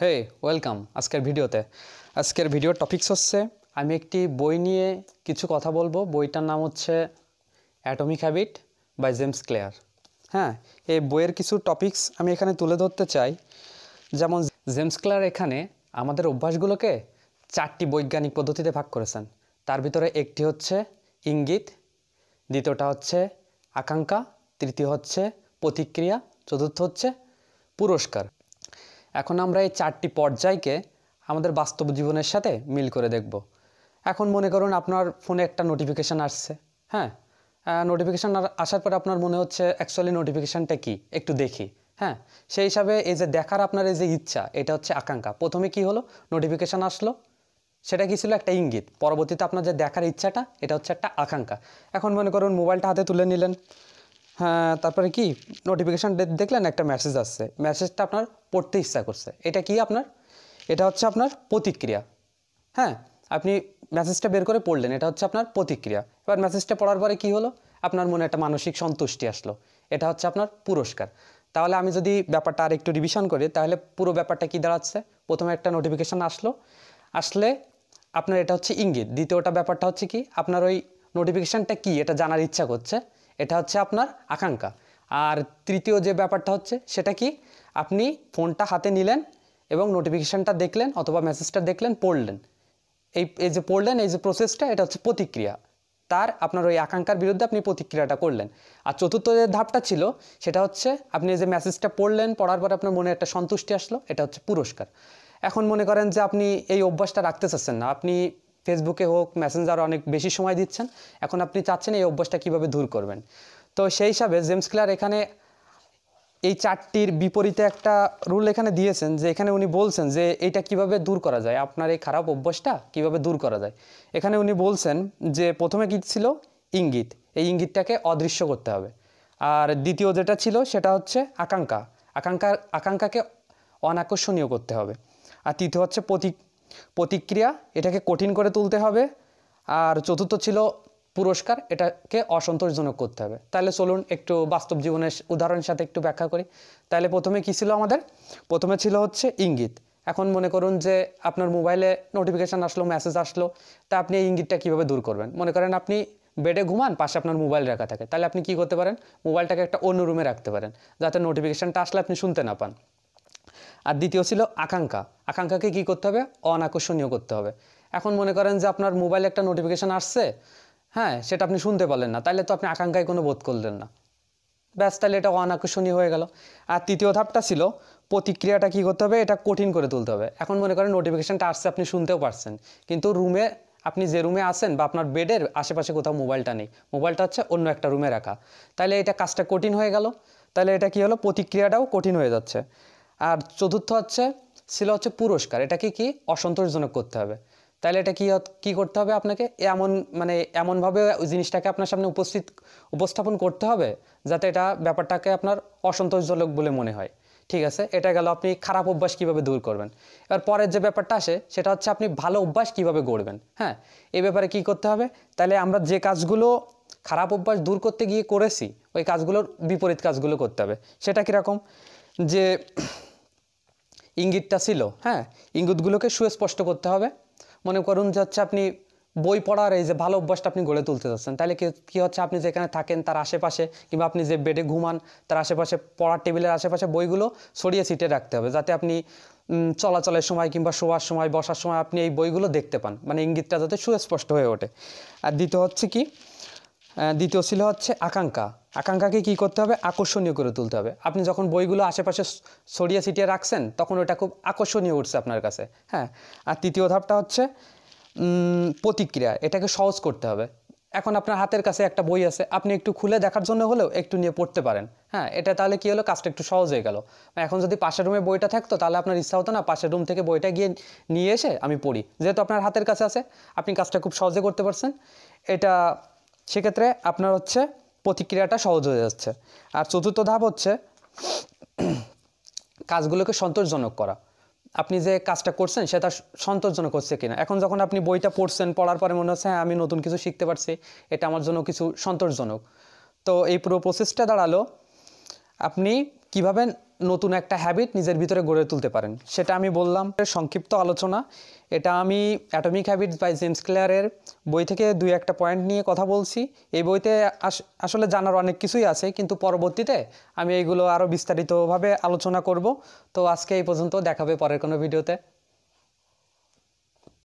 হে welcome আজকের ভিডিওতে আজকের ভিডিওর টপিকস হচ্ছে আমি একটি বই নিয়ে কিছু কথা বলবো বইটার নাম হচ্ছে Atomic Habit by James Clear হ্যাঁ এই বইয়ের কিছু টপিকস আমি এখানে তুলে ধরতে চাই যেমন জেমস ক্লেয়ার এখানে আমাদের অভ্যাসগুলোকে চারটি বৈজ্ঞানিক পদ্ধতিতে ভাগ করেছেন তার ভিতরে একটি হচ্ছে ইঙ্গিত দ্বিতীয়টা হচ্ছে আকাঙ্ক্ষা তৃতীয় হচ্ছে প্রতিক্রিয়া চতুর্থ হচ্ছে পুরস্কার এখন আমরা এই চারটি পর্যায়কে আমাদের বাস্তব জীবনের সাথে মিল করে দেখব এখন মনে করুন আপনার ফোনে একটা নোটিফিকেশান আসছে হ্যাঁ নোটিফিকেশান আসার পর আপনার মনে হচ্ছে অ্যাকচুয়ালি নোটিফিকেশানটা কি একটু দেখি হ্যাঁ সেই হিসাবে এই যে দেখার আপনার এই যে ইচ্ছা এটা হচ্ছে আকাঙ্ক্ষা প্রথমে কি হলো নোটিফিকেশান আসলো সেটা কি ছিল একটা ইঙ্গিত পরবর্তীতে আপনার যে দেখার ইচ্ছাটা এটা হচ্ছে একটা আকাঙ্ক্ষা এখন মনে করুন মোবাইলটা হাতে তুলে নিলেন হ্যাঁ, তারপরে কি নোটিফিকেশান দেখলেন একটা মেসেজ আসছে মেসেজটা আপনার পড়তে ইচ্ছা করছে এটা কি আপনার এটা হচ্ছে আপনার প্রতিক্রিয়া হ্যাঁ আপনি মেসেজটা বের করে পড়লেন এটা হচ্ছে আপনার প্রতিক্রিয়া এবার মেসেজটা পড়ার পরে কি হলো আপনার মনে একটা মানসিক সন্তুষ্টি আসলো এটা হচ্ছে আপনার পুরস্কার তাহলে আমি যদি ব্যাপারটা আর একটু রিভিশন করি তাহলে পুরো ব্যাপারটা কি দাঁড়াচ্ছে প্রথমে একটা নোটিফিকেশান আসলো আসলে আপনার এটা হচ্ছে ইঙ্গিত দ্বিতীয়টা ব্যাপারটা হচ্ছে কি আপনার ওই নোটিফিকেশানটা কি এটা জানার ইচ্ছা করছে এটা হচ্ছে আপনার আকাঙ্ক্ষা আর তৃতীয় যে ব্যাপারটা হচ্ছে সেটা কি আপনি ফোনটা হাতে নিলেন এবং নোটিফিকেশানটা দেখলেন অথবা মেসেজটা দেখলেন পড়লেন এই এই যে পড়লেন এই যে প্রসেসটা এটা হচ্ছে প্রতিক্রিয়া তার আপনার ওই আকাঙ্ক্ষার বিরুদ্ধে আপনি প্রতিক্রিয়াটা করলেন আর চতুর্থ যে ধাপটা ছিল সেটা হচ্ছে আপনি যে মেসেজটা পড়লেন পড়ার পরে আপনার মনে একটা সন্তুষ্টি আসলো এটা হচ্ছে পুরস্কার এখন মনে করেন যে আপনি এই অভ্যাসটা রাখতে চাচ্ছেন না আপনি ফেসবুকে হোক মেসেঞ্জার অনেক বেশি সময় দিচ্ছেন এখন আপনি চাচ্ছেন এই অভ্যাসটা কীভাবে দূর করবেন তো সেই হিসাবে জেমস ক্লার এখানে এই চারটির বিপরীতে একটা রুল এখানে দিয়েছেন যে এখানে উনি বলছেন যে এটা কিভাবে দূর করা যায় আপনার এই খারাপ অভ্যাসটা কিভাবে দূর করা যায় এখানে উনি বলছেন যে প্রথমে কী ছিল ইঙ্গিত এই ইঙ্গিতটাকে অদৃশ্য করতে হবে আর দ্বিতীয় যেটা ছিল সেটা হচ্ছে আকাঙ্ক্ষা আকাঙ্ক্ষা আকাঙ্ক্ষাকে অনাকর্ষণীয় করতে হবে আর তৃতীয় হচ্ছে প্রতীক প্রতিক্রিয়া এটাকে কঠিন করে তুলতে হবে আর চতুর্থ ছিল পুরস্কার এটাকে অসন্তোষজনক করতে হবে তাহলে চলুন একটু বাস্তব জীবনের উদাহরণের সাথে একটু ব্যাখ্যা করি তাহলে প্রথমে কী ছিল আমাদের প্রথমে ছিল হচ্ছে ইঙ্গিত এখন মনে করুন যে আপনার মোবাইলে নোটিফিকেশান আসলো মেসেজ আসলো তা আপনি এই ইঙ্গিতটা কীভাবে দূর করবেন মনে করেন আপনি বেডে ঘুমান পাশে আপনার মোবাইল রাখা থাকে তাহলে আপনি কি করতে পারেন মোবাইলটাকে একটা অন্য রুমে রাখতে পারেন যাতে নোটিফিকেশানটা আসলে আপনি শুনতে না পান আর দ্বিতীয় ছিল আকাঙ্ক্ষা আকাঙ্ক্ষাকে কি করতে হবে অনাকর্ষণীয় করতে হবে এখন মনে করেন যে আপনার মোবাইলে একটা নোটিফিকেশান আসছে হ্যাঁ সেটা আপনি শুনতে পারলেন না তাহলে তো আপনি আকাঙ্ক্ষায় কোনো বোধ করলেন না ব্যাস তাহলে এটা অনাকর্ষণীয় হয়ে গেল আর তৃতীয় ধাপটা ছিল প্রতিক্রিয়াটা কী করতে হবে এটা কঠিন করে তুলতে হবে এখন মনে করেন নোটিফিকেশানটা আসছে আপনি শুনতেও পারছেন কিন্তু রুমে আপনি যে রুমে আছেন বা আপনার বেডের আশেপাশে কোথাও মোবাইলটা নেই মোবাইলটা হচ্ছে অন্য একটা রুমে রাখা তাহলে এটা কাজটা কঠিন হয়ে গেল তাহলে এটা কি হলো প্রতিক্রিয়াটাও কঠিন হয়ে যাচ্ছে আর চতুর্থ হচ্ছে ছিল হচ্ছে পুরস্কার এটাকে কি অসন্তোষজনক করতে হবে তাহলে এটা কী কী করতে হবে আপনাকে এমন মানে এমনভাবে ওই জিনিসটাকে আপনার সামনে উপস্থিত উপস্থাপন করতে হবে যাতে এটা ব্যাপারটাকে আপনার অসন্তোষজনক বলে মনে হয় ঠিক আছে এটা গেল আপনি খারাপ অভ্যাস কিভাবে দূর করবেন এবার পরের যে ব্যাপারটা আসে সেটা হচ্ছে আপনি ভালো অভ্যাস কিভাবে গড়বেন হ্যাঁ এই ব্যাপারে কি করতে হবে তাহলে আমরা যে কাজগুলো খারাপ অভ্যাস দূর করতে গিয়ে করেছি ওই কাজগুলোর বিপরীত কাজগুলো করতে হবে সেটা কীরকম যে ইঙ্গিতটা ছিল হ্যাঁ ইঙ্গিতগুলোকে সুস্পষ্ট করতে হবে মনে করুন যে হচ্ছে আপনি বই পড়ার এই যে ভালো অভ্যাসটা আপনি গড়ে তুলতে যাচ্ছেন তাহলে কি হচ্ছে আপনি যেখানে থাকেন তার আশেপাশে কিংবা আপনি যে বেডে ঘুমান তার আশেপাশে পড়ার টেবিলের আশেপাশে বইগুলো সরিয়ে ছিটে রাখতে হবে যাতে আপনি চলাচলের সময় কিংবা শোয়ার সময় বসার সময় আপনি এই বইগুলো দেখতে পান মানে ইঙ্গিতটা যাতে সুস্পষ্ট হয়ে ওঠে আর দ্বিতীয় হচ্ছে কি দ্বিতীয় ছিল হচ্ছে আকাঙ্ক্ষা আকাঙ্ক্ষাকে কি করতে হবে আকর্ষণীয় করে তুলতে হবে আপনি যখন বইগুলো আশেপাশে ছড়িয়ে ছিটিয়ে রাখছেন তখন ওটা খুব আকর্ষণীয় উঠছে আপনার কাছে হ্যাঁ আর তৃতীয় ধাপটা হচ্ছে প্রতিক্রিয়া এটাকে সহজ করতে হবে এখন আপনার হাতের কাছে একটা বই আছে আপনি একটু খুলে দেখার জন্য হলেও একটু নিয়ে পড়তে পারেন হ্যাঁ এটা তাহলে কী হলো কাজটা একটু সহজ হয়ে গেল এখন যদি পাশের রুমে বইটা থাকতো তাহলে আপনার ইচ্ছা হতো না পাশের রুম থেকে বইটা গিয়ে নিয়ে এসে আমি পড়ি যেহেতু আপনার হাতের কাছে আছে আপনি কাজটা খুব সহজে করতে পারছেন এটা সেক্ষেত্রে আপনার হচ্ছে প্রতিক্রিয়াটা সহজ হয়ে যাচ্ছে আর চতুর্থ ধাপ হচ্ছে কাজগুলোকে সন্তোষজনক করা আপনি যে কাজটা করছেন সেটা সন্তোষজনক হচ্ছে কিনা এখন যখন আপনি বইটা পড়ছেন পড়ার পরে মনে হচ্ছে হ্যাঁ আমি নতুন কিছু শিখতে পারছি এটা আমার জন্য কিছু সন্তোষজনক তো এই পুরো প্রসেসটা দাঁড়ালো আপনি কিভাবে নতুন একটা হ্যাবিট নিজের ভিতরে গড়ে তুলতে পারেন সেটা আমি বললাম সংক্ষিপ্ত আলোচনা এটা আমি অ্যাটমিক হ্যাবিট বাই জেমস ক্লেয়ারের বই থেকে দুই একটা পয়েন্ট নিয়ে কথা বলছি এই বইতে আসলে জানার অনেক কিছুই আছে কিন্তু পরবর্তীতে আমি এইগুলো আরও বিস্তারিতভাবে আলোচনা করব তো আজকে এই পর্যন্ত দেখাবে পরের কোনো ভিডিওতে